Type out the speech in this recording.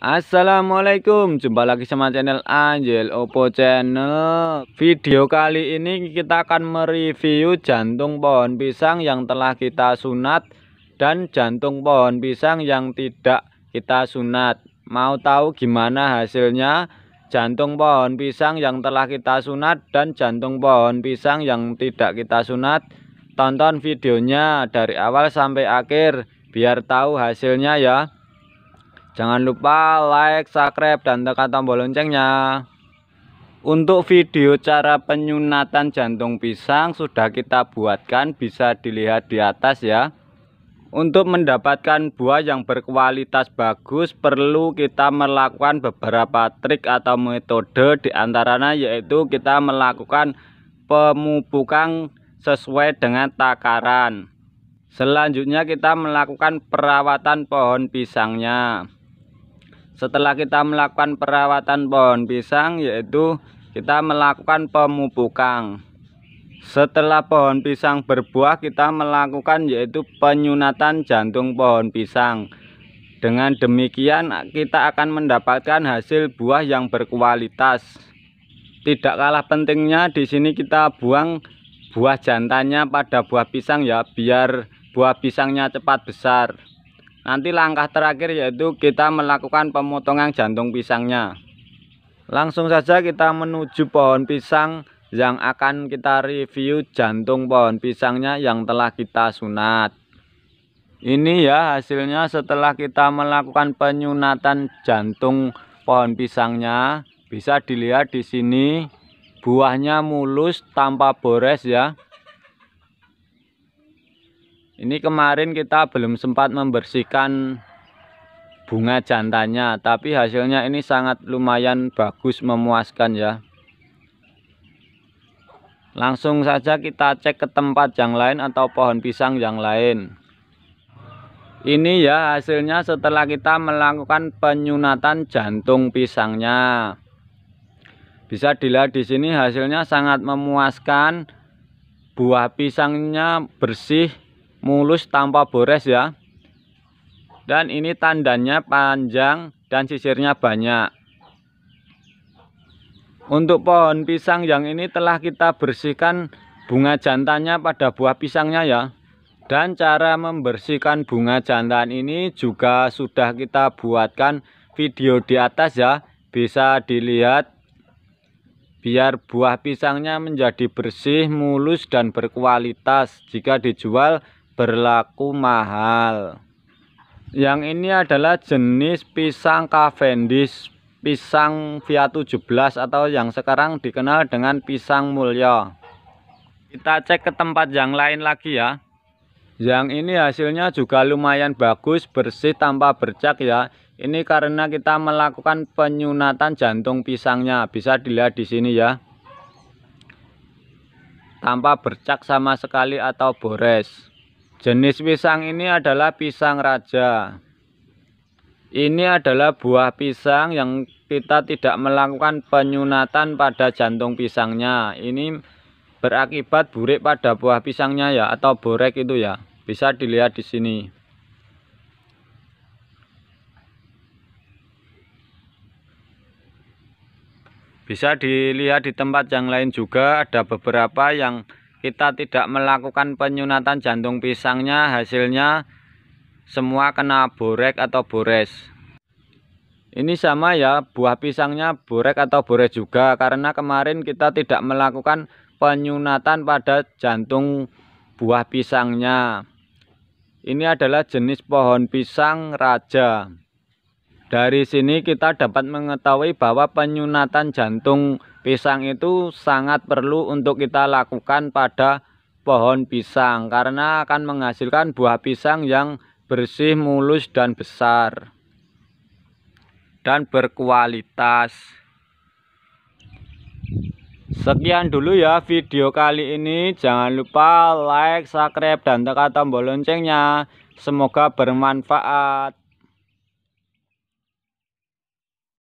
Assalamualaikum jumpa lagi sama channel Angel Oppo channel video kali ini kita akan mereview jantung pohon pisang yang telah kita sunat dan jantung pohon pisang yang tidak kita sunat mau tahu gimana hasilnya jantung pohon pisang yang telah kita sunat dan jantung pohon pisang yang tidak kita sunat tonton videonya dari awal sampai akhir biar tahu hasilnya ya Jangan lupa like, subscribe, dan tekan tombol loncengnya. Untuk video cara penyunatan jantung pisang sudah kita buatkan bisa dilihat di atas ya. Untuk mendapatkan buah yang berkualitas bagus perlu kita melakukan beberapa trik atau metode diantaranya yaitu kita melakukan pemupukan sesuai dengan takaran. Selanjutnya kita melakukan perawatan pohon pisangnya setelah kita melakukan perawatan pohon pisang yaitu kita melakukan pemupukan setelah pohon pisang berbuah kita melakukan yaitu penyunatan jantung pohon pisang dengan demikian kita akan mendapatkan hasil buah yang berkualitas tidak kalah pentingnya di sini kita buang buah jantannya pada buah pisang ya biar buah pisangnya cepat besar Nanti langkah terakhir yaitu kita melakukan pemotongan jantung pisangnya. Langsung saja kita menuju pohon pisang yang akan kita review jantung pohon pisangnya yang telah kita sunat. Ini ya hasilnya setelah kita melakukan penyunatan jantung pohon pisangnya. Bisa dilihat di sini buahnya mulus tanpa bores ya ini kemarin kita belum sempat membersihkan bunga jantannya tapi hasilnya ini sangat lumayan bagus memuaskan ya langsung saja kita cek ke tempat yang lain atau pohon pisang yang lain ini ya hasilnya setelah kita melakukan penyunatan jantung pisangnya bisa dilihat di sini hasilnya sangat memuaskan buah pisangnya bersih mulus tanpa bores ya dan ini tandanya panjang dan sisirnya banyak untuk pohon pisang yang ini telah kita bersihkan bunga jantannya pada buah pisangnya ya dan cara membersihkan bunga jantan ini juga sudah kita buatkan video di atas ya bisa dilihat biar buah pisangnya menjadi bersih mulus dan berkualitas jika dijual berlaku mahal. Yang ini adalah jenis pisang Cavendish, pisang Via 17 atau yang sekarang dikenal dengan pisang mulia Kita cek ke tempat yang lain lagi ya. Yang ini hasilnya juga lumayan bagus, bersih tanpa bercak ya. Ini karena kita melakukan penyunatan jantung pisangnya, bisa dilihat di sini ya. Tanpa bercak sama sekali atau bores. Jenis pisang ini adalah pisang raja. Ini adalah buah pisang yang kita tidak melakukan penyunatan pada jantung pisangnya. Ini berakibat burik pada buah pisangnya ya atau borek itu ya. Bisa dilihat di sini. Bisa dilihat di tempat yang lain juga ada beberapa yang kita tidak melakukan penyunatan jantung pisangnya hasilnya semua kena borek atau bores ini sama ya buah pisangnya borek atau bores juga karena kemarin kita tidak melakukan penyunatan pada jantung buah pisangnya ini adalah jenis pohon pisang raja dari sini kita dapat mengetahui bahwa penyunatan jantung pisang itu sangat perlu untuk kita lakukan pada pohon pisang karena akan menghasilkan buah pisang yang bersih, mulus, dan besar dan berkualitas. Sekian dulu ya video kali ini. Jangan lupa like, subscribe, dan tekan tombol loncengnya. Semoga bermanfaat.